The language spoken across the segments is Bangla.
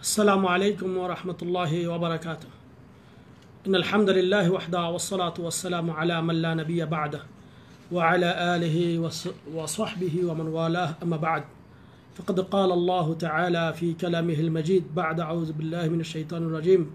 السلام عليكم ورحمة الله وبركاته إن الحمد لله وحده والصلاة والسلام على من لا نبي بعده وعلى آله وصحبه ومن والاه أما بعد فقد قال الله تعالى في كلامه المجيد بعد أعوذ بالله من الشيطان الرجيم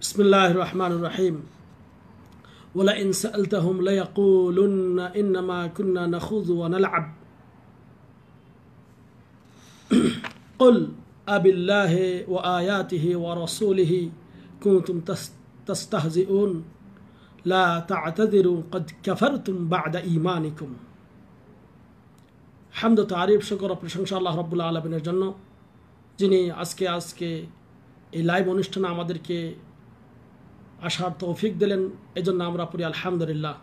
بسم الله الرحمن الرحيم ولئن سألتهم ليقولن إنما كنا نخوض ونلعب قل أب الله وآياته ورسوله كنتم تستهزئون لا تعتذروا قد كفرتم بعد إيمانكم হামদ তারিফ শকর প্রশংসা আল্লাহ রব্বুল্লা আলমিনের জন্য যিনি আজকে আজকে এই লাইভ অনুষ্ঠানে আমাদেরকে আসার তৌফিক দিলেন এজন্য আমরা পড়ি আলহামদুলিল্লাহ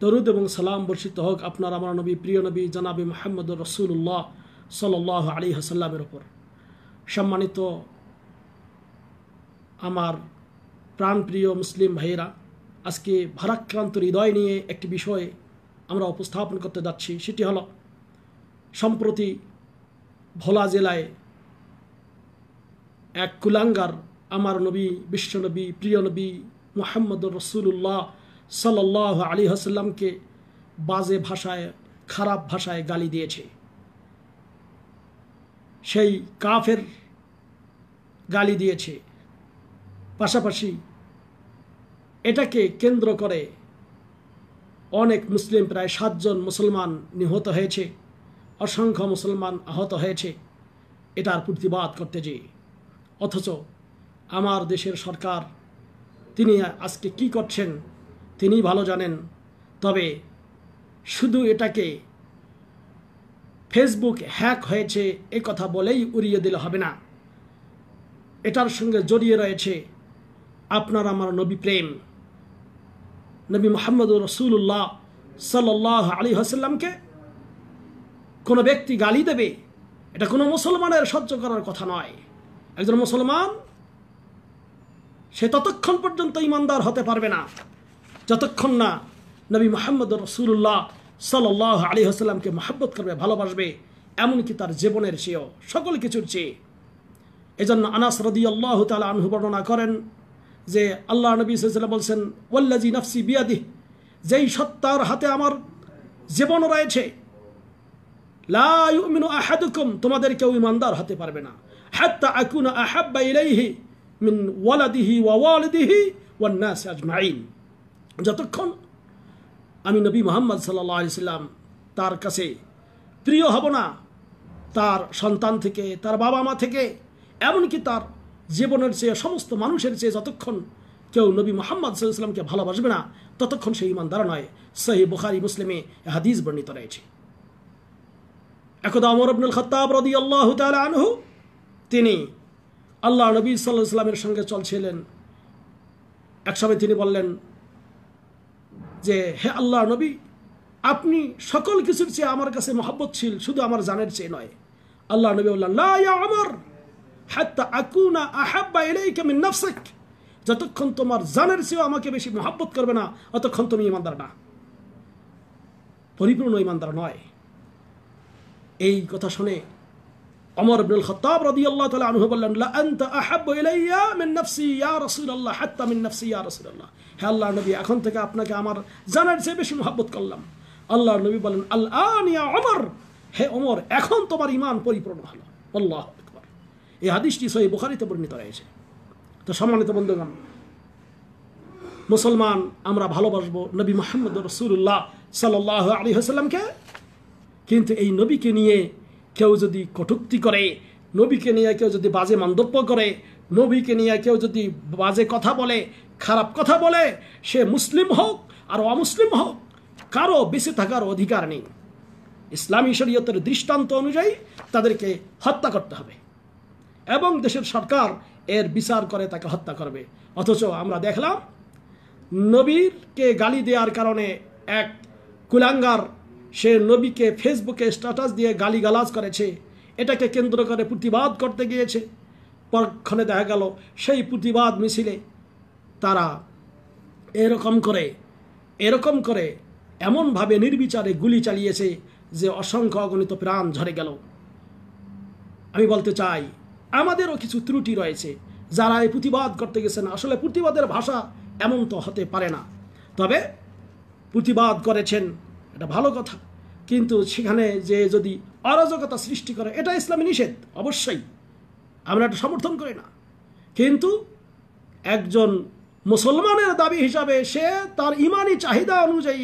দরুদ এবং সালাম বর্ষিত হোক আপনার আমার নবী প্রিয় নবী জানাবি মোহাম্মদ রসুল্লাহ সল্লাহ আলী হাসাল্লামের ওপর সম্মানিত আমার প্রাণপ্রিয় মুসলিম ভাইয়েরা আজকে ভারাক্রান্ত হৃদয় নিয়ে একটি বিষয়ে আমরা উপস্থাপন করতে যাচ্ছি সেটি হল সম্প্রতি ভোলা জেলায় এক কুলাঙ্গার আমার নবী বিশ্বনবী প্রিয় নবী মোহাম্মদ রসুল্লাহ সাল্লাহ আলী হাসাল্লামকে বাজে ভাষায় খারাপ ভাষায় গালি দিয়েছে সেই কাফের গালি দিয়েছে পাশাপাশি এটাকে কেন্দ্র করে অনেক মুসলিম প্রায় সাতজন মুসলমান নিহত হয়েছে অসংখ্য মুসলমান আহত হয়েছে এটার প্রতিবাদ করতে যেয়ে অথচ আমার দেশের সরকার তিনি আজকে কি করছেন তিনি ভালো জানেন তবে শুধু এটাকে ফেসবুক হ্যাক হয়েছে এ কথা বলেই উড়িয়ে দিলে হবে না এটার সঙ্গে জড়িয়ে রয়েছে আপনার আমার নবী প্রেম নবী মোহাম্মদ রসুল্লাহ সাল্লাহ আলী হাসাল্লামকে কোনো ব্যক্তি গালি দেবে এটা কোনো মুসলমানের সহ্য করার কথা নয় একজন মুসলমান সে ততক্ষণ পর্যন্ত ইমানদার হতে পারবে না যতক্ষণ না নবী মোহাম্মদ রসুল্লাহ সাল্লাহ আলী হাসাল্লামকে মহাব্বত করবে ভালোবাসবে এমনকি তার জীবনের চেয়েও সকল কিছুর চেয়ে এজন্য আনাস রদি আল্লাহ তালা আনহু বর্ণনা করেন যে আল্লাহ নবী সাল্লাম বলছেন ওল্লাজি নফসি বিয়াদি যেই সত্তার হাতে আমার জীবন রয়েছে লাউমিনু আহাদুকুম তোমাদের কেউ ইমানদার হতে পারবে না হাত্তা আকুন আহাব্বা ইলাইহি মিন ওয়ালাদিহি ওয়া ওয়ালিদিহি ওয়ান্নাস আজমাইন যতক্ষণ আমি নবী মোহাম্মদ সাল্লাহ সাল্লাম তার কাছে প্রিয় হব না তার সন্তান থেকে তার বাবা মা থেকে এমনকি তার জীবনের চেয়ে সমস্ত মানুষের চেয়ে যতক্ষণ কেউ নবী মোহাম্মদ সাল্লামকে ভালোবাসবে না ততক্ষণ সে ইমানদার নয় সহি বুখারি মুসলিমে হাদিস বর্ণিত রয়েছে একদা অমর আব্দুল খতাব রদি আল্লাহ আনহু তিনি আল্লাহ নবী সাল্লাহ ইসলামের সঙ্গে চলছিলেন একসময় তিনি বললেন যে হে আল্লাহ নবী আপনি সকল কিছুর চেয়ে আমার কাছে মহাব্বত ছিল শুধু আমার জানের চেয়ে নয় আল্লাহ নবী আল্লাহ আমার আকুনা যতক্ষণ তোমার জানের চেয়েও আমাকে বেশি মহাব্বত করবে না অতক্ষণ তুমি ইমানদার না পরিপূর্ণ ইমানদার নয় এই কথা শুনে অমর আব্দুল খতাব রদি আল্লাহ তালা আনহু বললেন আন্ত আহাব ইলাইয়া মিন নফসি ইয়া রাসূলুল্লাহ হাত্তা মিন নফসি ইয়া রাসূলুল্লাহ হে আল্লাহ নবী এখন থেকে আপনাকে আমার জানার চেয়ে বেশি মহাব্বত করলাম আল্লাহ নবী বলেন আল আন ইয়া অমর হে অমর এখন তোমার ইমান পরিপূর্ণ হলো আল্লাহ আকবার এই হাদিসটি সহি বুখারিতে বর্ণিত রয়েছে তো সম্মানিত বন্ধুগণ মুসলমান আমরা ভালোবাসবো নবী মোহাম্মদ রসুল্লাহ সাল্লাহ আলী হাসাল্লামকে কিন্তু এই নবীকে নিয়ে কেউ যদি কটুক্তি করে নবীকে নিয়ে কেউ যদি বাজে মন্তব্য করে নবীকে নিয়ে কেউ যদি বাজে কথা বলে খারাপ কথা বলে সে মুসলিম হোক আর অমুসলিম হোক কারো বেঁচে থাকার অধিকার নেই ইসলামী শরীয়তের দৃষ্টান্ত অনুযায়ী তাদেরকে হত্যা করতে হবে এবং দেশের সরকার এর বিচার করে তাকে হত্যা করবে অথচ আমরা দেখলাম নবীরকে গালি দেওয়ার কারণে এক কুলাঙ্গার সে নবীকে ফেসবুকে স্ট্যাটাস দিয়ে গালিগালাজ করেছে এটাকে কেন্দ্র করে প্রতিবাদ করতে গিয়েছে পরক্ষণে দেখা গেল সেই প্রতিবাদ মিছিলে তারা এরকম করে এরকম করে এমনভাবে নির্বিচারে গুলি চালিয়েছে যে অসংখ্য অগণিত প্রাণ ঝরে গেল আমি বলতে চাই আমাদেরও কিছু ত্রুটি রয়েছে যারা এই প্রতিবাদ করতে গেছেন আসলে প্রতিবাদের ভাষা এমন তো হতে পারে না তবে প্রতিবাদ করেছেন এটা ভালো কথা কিন্তু সেখানে যে যদি অরাজকতা সৃষ্টি করে এটা ইসলামী নিষেধ অবশ্যই আমরা এটা সমর্থন করি না কিন্তু একজন মুসলমানের দাবি হিসাবে সে তার ইমানি চাহিদা অনুযায়ী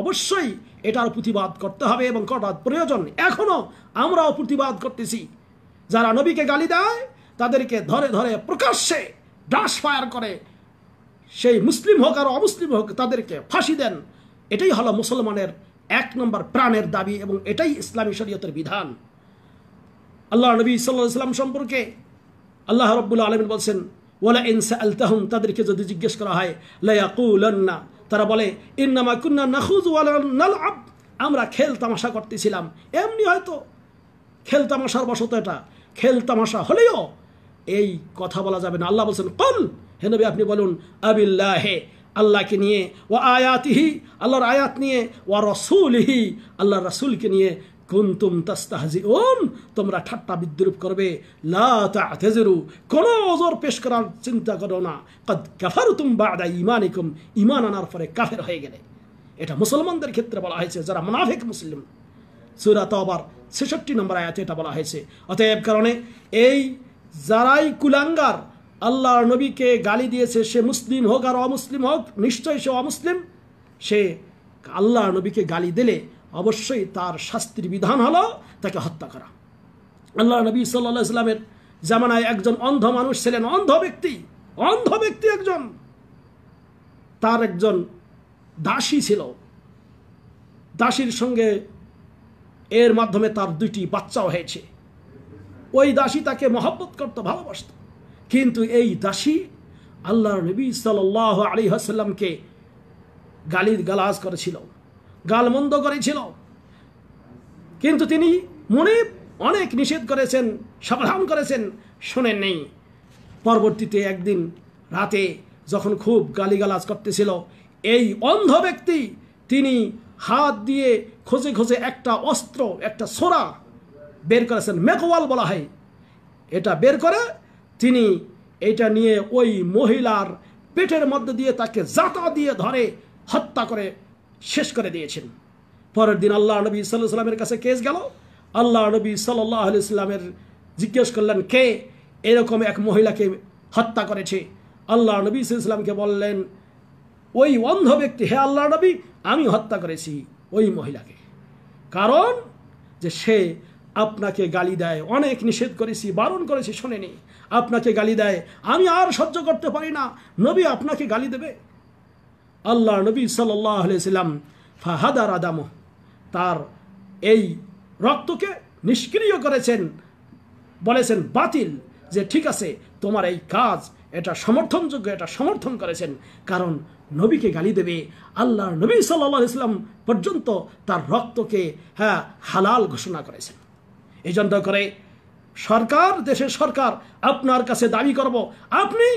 অবশ্যই এটার প্রতিবাদ করতে হবে এবং করার প্রয়োজন এখনও আমরাও প্রতিবাদ করতেছি যারা নবীকে গালি দেয় তাদেরকে ধরে ধরে প্রকাশ্যে ডাস ফায়ার করে সেই মুসলিম হোক আর অমুসলিম হোক তাদেরকে ফাঁসি দেন এটাই হলো মুসলমানের এক নম্বর প্রাণের দাবি এবং এটাই ইসলামী শরীয়তের বিধান আল্লাহ নবী সাল্লাম সম্পর্কে আল্লাহ রব্বুল আলমিন বলছেন ওলা ইনসা আলতাহম তাদেরকে যদি জিজ্ঞেস করা হয় লায়াকুলন্না তারা বলে ইন্নামা কুন্না নাখুজ নাল আব আমরা খেল তামাশা করতেছিলাম এমনি হয়তো খেল তামাশার বশত এটা খেল তামাশা হলেও এই কথা বলা যাবে না আল্লাহ বলছেন কল হেনবি আপনি বলুন আবিল্লাহে আল্লাহকে নিয়ে ও আয়াতিহি আল্লাহর আয়াত নিয়ে ও রসুলহি আল্লাহ রসুলকে নিয়ে কুন্তুম তাস্তাহাজি ওম তোমরা ঠাট্টা বিদ্রুপ করবে লাজেরু কোনো ওজোর পেশ করার চিন্তা করো না কদ কাফার তুম বাদা ইমানিকুম ইমান আনার পরে কাফের হয়ে গেলে এটা মুসলমানদের ক্ষেত্রে বলা হয়েছে যারা মুনাফিক মুসলিম সুরা আবার ছেষট্টি নম্বর আয়াতে এটা বলা হয়েছে অতএব কারণে এই যারাই কুলাঙ্গার আল্লাহর নবীকে গালি দিয়েছে সে মুসলিম হোক আর অমুসলিম হোক নিশ্চয়ই সে অমুসলিম সে আল্লাহর নবীকে গালি দিলে অবশ্যই তার শাস্তির বিধান হলো তাকে হত্যা করা আল্লাহ নবী সাল্লাহ ইসলামের জামানায় একজন অন্ধ মানুষ ছিলেন অন্ধ ব্যক্তি অন্ধ ব্যক্তি একজন তার একজন দাসী ছিল দাসীর সঙ্গে এর মাধ্যমে তার দুইটি বাচ্চাও হয়েছে ওই দাসী তাকে মহব্বত করত ভালোবাসত কিন্তু এই দাসী আল্লাহ নবী সাল আলী হাসাল্লামকে গালির গালাজ করেছিল গালমন্দ করেছিল কিন্তু তিনি মনে অনেক নিষেধ করেছেন সাবধান করেছেন শোনেন নেই পরবর্তীতে একদিন রাতে যখন খুব গালিগালাজ করতেছিল এই অন্ধ ব্যক্তি তিনি হাত দিয়ে খোঁজে খোঁজে একটা অস্ত্র একটা সোরা বের করেছেন মেকওয়াল বলা হয় এটা বের করে তিনি এটা নিয়ে ওই মহিলার পেটের মধ্যে দিয়ে তাকে জাতা দিয়ে ধরে হত্যা করে শেষ করে দিয়েছেন পরের দিন আল্লাহ নবী সাল্লাহ সাল্লামের কাছে কেস গেল আল্লাহ নবী সাল্লাহ সাল্লামের জিজ্ঞেস করলেন কে এরকম এক মহিলাকে হত্যা করেছে আল্লাহ নবী ইসলামকে বললেন ওই অন্ধ ব্যক্তি হে আল্লাহ নবী আমি হত্যা করেছি ওই মহিলাকে কারণ যে সে আপনাকে গালি দেয় অনেক নিষেধ করেছি বারণ করেছি শোনেনি আপনাকে গালি দেয় আমি আর সহ্য করতে পারি না নবী আপনাকে গালি দেবে আল্লাহ নবী সাল্লাম ফাহাদার আদাম তার এই রক্তকে নিষ্ক্রিয় করেছেন বলেছেন বাতিল যে ঠিক আছে তোমার এই কাজ এটা সমর্থনযোগ্য এটা সমর্থন করেছেন কারণ নবীকে গালি দেবে আল্লাহ নবী সাল্লাহ ইসলাম পর্যন্ত তার রক্তকে হ্যাঁ হালাল ঘোষণা করেছেন এই জন্য করে সরকার দেশের সরকার আপনার কাছে দাবি করব আপনি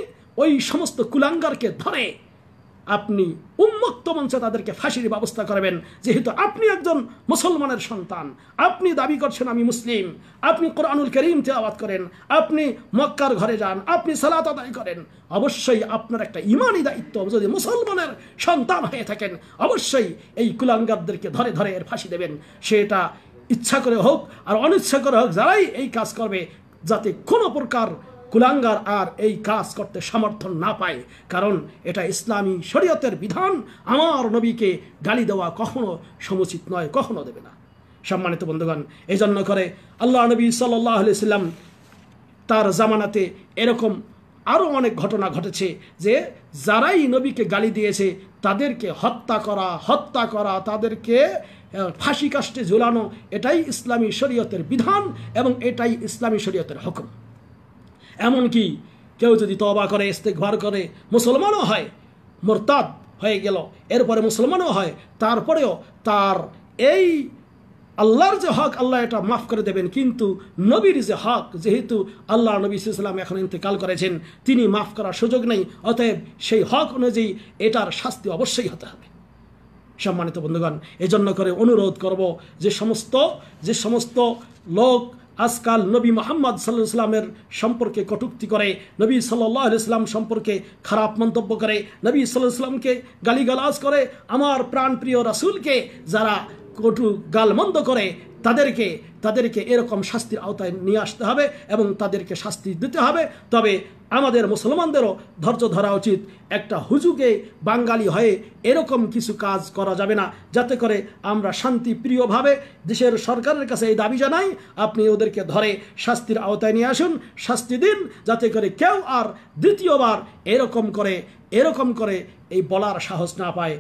ওই সমস্ত কুলাঙ্গারকে ধরে আপনি উন্মুক্ত মঞ্চে তাদেরকে ফাঁসির ব্যবস্থা করবেন যেহেতু আপনি একজন মুসলমানের সন্তান আপনি দাবি করছেন আমি মুসলিম আপনি কোরআনুল করিম আবাদ করেন আপনি মক্কার ঘরে যান আপনি সালাত আদায় করেন অবশ্যই আপনার একটা ইমানি দায়িত্ব যদি মুসলমানের সন্তান হয়ে থাকেন অবশ্যই এই কুলাঙ্গারদেরকে ধরে ধরে এর ফাঁসি দেবেন সেটা ইচ্ছা করে হোক আর অনিচ্ছা করে হোক যারাই এই কাজ করবে যাতে কোনো প্রকার কুলাঙ্গার আর এই কাজ করতে সমর্থন না পায় কারণ এটা ইসলামী শরীয়তের বিধান আমার নবীকে গালি দেওয়া কখনো সমুচিত নয় কখনো দেবে না সম্মানিত বন্ধুগণ এই জন্য করে আল্লাহ নবী সাল্লাহ সাল্লাম তার জামানাতে এরকম আরও অনেক ঘটনা ঘটেছে যে যারাই নবীকে গালি দিয়েছে তাদেরকে হত্যা করা হত্যা করা তাদেরকে হ্যাঁ, ফাঁসি কাষ্টে ঝোলানো এটাই ইসলামী শরীয়তের বিধান এবং এটাই ইসলামী শরীয়তের হুকুম এমনকি কেউ যদি তবা করে ঘর করে মুসলমানও হয় মোরতাদ হয়ে গেল এরপরে মুসলমানও হয় তারপরেও তার এই আল্লাহর যে হক আল্লাহ এটা মাফ করে দেবেন কিন্তু নবীর যে হক যেহেতু আল্লাহ নবী ইসলাম এখন ইন্তেকাল করেছেন তিনি মাফ করার সুযোগ নেই অতএব সেই হক অনুযায়ী এটার শাস্তি অবশ্যই হতে হবে সম্মানিত বন্ধুগণ এজন্য করে অনুরোধ করব যে সমস্ত যে সমস্ত লোক আজকাল নবী মোহাম্মদ সাল্লাহ সম্পর্কে কটুক্তি করে নবী সাল্লাহ ইসলাম সম্পর্কে খারাপ মন্তব্য করে নবী সাল্লাহ ইসলামকে গালিগালাজ করে আমার প্রাণপ্রিয় রাসুলকে যারা কটু গালমন্দ করে তাদেরকে তাদেরকে এরকম শাস্তির আওতায় নিয়ে আসতে হবে এবং তাদেরকে শাস্তি দিতে হবে তবে আমাদের মুসলমানদেরও ধৈর্য ধরা উচিত একটা হুজুকে বাঙালি হয়ে এরকম কিছু কাজ করা যাবে না যাতে করে আমরা শান্তিপ্রিয়ভাবে দেশের সরকারের কাছে এই দাবি জানাই আপনি ওদেরকে ধরে শাস্তির আওতায় নিয়ে আসুন শাস্তি দিন যাতে করে কেউ আর দ্বিতীয়বার এরকম করে এরকম করে এই বলার সাহস না পায়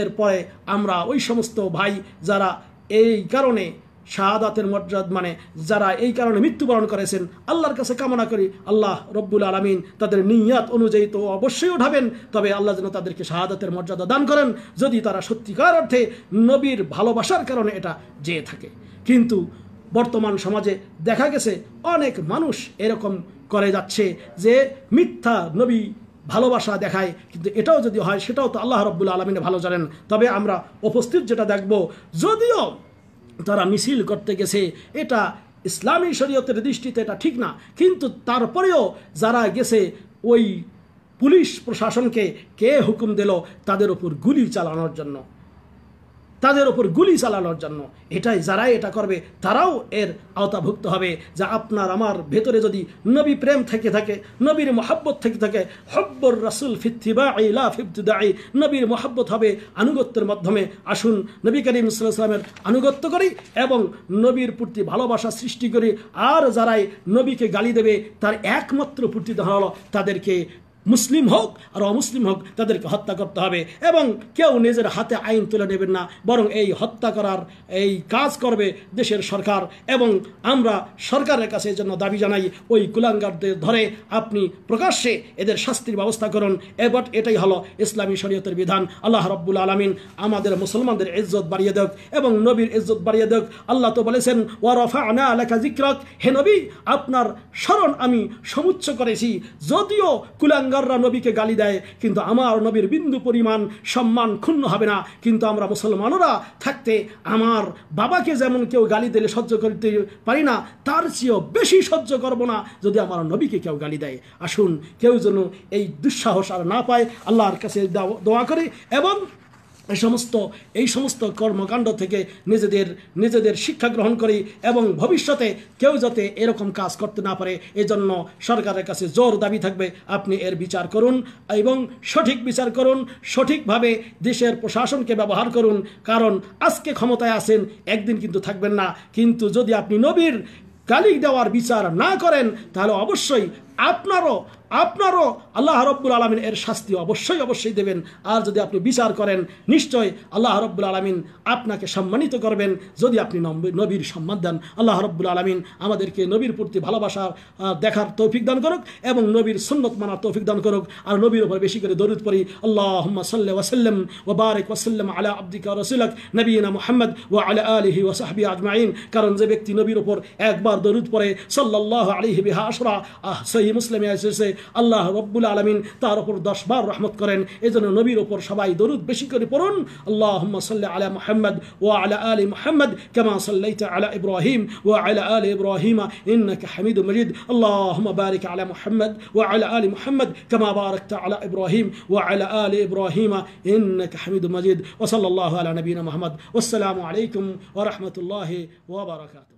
এরপরে আমরা ওই সমস্ত ভাই যারা এই কারণে শাহাদাতের মর্যাদ মানে যারা এই কারণে মৃত্যুবরণ করেছেন আল্লাহর কাছে কামনা করি আল্লাহ রব্বুল আলমিন তাদের নিয়াত অনুযায়ী তো অবশ্যই উঠাবেন তবে আল্লাহ যেন তাদেরকে শাহাদাতের মর্যাদা দান করেন যদি তারা সত্যিকার অর্থে নবীর ভালোবাসার কারণে এটা যেয়ে থাকে কিন্তু বর্তমান সমাজে দেখা গেছে অনেক মানুষ এরকম করে যাচ্ছে যে মিথ্যা নবী ভালোবাসা দেখায় কিন্তু এটাও যদি হয় সেটাও তো আল্লাহ রব্বুল আলমিনে ভালো জানেন তবে আমরা উপস্থিত যেটা দেখব যদিও তারা মিছিল করতে গেছে এটা ইসলামী শরীয়তের দৃষ্টিতে এটা ঠিক না কিন্তু তারপরেও যারা গেছে ওই পুলিশ প্রশাসনকে কে হুকুম দিল তাদের উপর গুলি চালানোর জন্য তাদের ওপর গুলি চালানোর জন্য এটাই যারাই এটা করবে তারাও এর আওতাভুক্ত হবে যা আপনার আমার ভেতরে যদি নবী প্রেম থেকে থাকে নবীর মোহাব্বত থেকে থাকে হব্বর রাসুল ফিফতিবাই নবীর মহাব্বত হবে আনুগত্যের মাধ্যমে আসুন নবী করিম ইসলামের আনুগত্য করি এবং নবীর প্রতি ভালোবাসা সৃষ্টি করি আর যারাই নবীকে গালি দেবে তার একমাত্র প্রতিদান হলো তাদেরকে মুসলিম হোক আর অমুসলিম হোক তাদেরকে হত্যা করতে হবে এবং কেউ নিজের হাতে আইন তুলে নেবেন না বরং এই হত্যা করার এই কাজ করবে দেশের সরকার এবং আমরা সরকারের কাছে জন্য দাবি জানাই ওই কুলাঙ্গারদের ধরে আপনি প্রকাশ্যে এদের শাস্তির ব্যবস্থা করুন এবার এটাই হলো ইসলামী শরীয়তের বিধান আল্লাহ রব্বুল আলমিন আমাদের মুসলমানদের ইজ্জত বাড়িয়ে দেখ এবং নবীর ইজ্জত বাড়িয়ে দেখ আল্লাহ তো বলেছেন ওয়ারফা আনা লেখা জিক্রক হে নবী আপনার স্মরণ আমি সমুচ্চ করেছি যদিও কুলাঙ্গার কাফেররা নবীকে গালি দেয় কিন্তু আমার নবীর বিন্দু পরিমাণ সম্মান ক্ষুণ্ণ হবে না কিন্তু আমরা মুসলমানরা থাকতে আমার বাবাকে যেমন কেউ গালি দিলে সহ্য করতে পারি না তার চেয়েও বেশি সহ্য করবো না যদি আমার নবীকে কেউ গালি দেয় আসুন কেউ যেন এই দুঃসাহস আর না পায় আল্লাহর কাছে দোয়া করে এবং এই সমস্ত এই সমস্ত কর্মকাণ্ড থেকে নিজেদের নিজেদের শিক্ষা গ্রহণ করি এবং ভবিষ্যতে কেউ যাতে এরকম কাজ করতে না পারে এজন্য সরকারের কাছে জোর দাবি থাকবে আপনি এর বিচার করুন এবং সঠিক বিচার করুন সঠিকভাবে দেশের প্রশাসনকে ব্যবহার করুন কারণ আজকে ক্ষমতায় আসেন একদিন কিন্তু থাকবেন না কিন্তু যদি আপনি নবীর গালি দেওয়ার বিচার না করেন তাহলে অবশ্যই আপনারও আপনারও আল্লাহ রব্বুল আলমিন এর শাস্তি অবশ্যই অবশ্যই দেবেন আর যদি আপনি বিচার করেন নিশ্চয় আল্লাহ রব্বুল আলমিন আপনাকে সম্মানিত করবেন যদি আপনি নবীর সম্মান দেন আল্লাহ রব্বুল আলমিন আমাদেরকে নবীর প্রতি ভালোবাসা দেখার তৌফিক দান করুক এবং নবীর সন্ন্যত মানার তৌফিক দান করুক আর নবীর ওপর বেশি করে দরুদ পড়ি আল্লাহ সাল্লাহ ওসাল্লাম বারেক ওসাল্লাম আলা আব্দিকা রসুলক নবীনা মোহাম্মদ ও আলা আলহি ওসাহাবি আজমাইন কারণ যে ব্যক্তি নবীর ওপর একবার দরুদ পড়ে সাল্লাহ আলিহি বিহা আশরা আহ সহি মুসলিমে এসেছে আল্লাহ রব্বুল আলামিন তার 10 বার রহমত করেন এজন্য নবীর উপর সবাই দরুদ বেশি করে পড়ুন আল্লাহ সাল্লাহ আলা মোহাম্মদ ও আলা আলী মোহাম্মদ কেমা সাল্লাইতে আলা ইব্রাহিম ও আলা ইব্রাহিম إنك حميد مجيد اللهم بارك على محمد وعلى آل محمد كما باركت على إبراهيم وعلى آل إبراهيم إنك حميد مجيد وصلى الله على نبينا محمد والسلام عليكم ورحمة الله وبركاته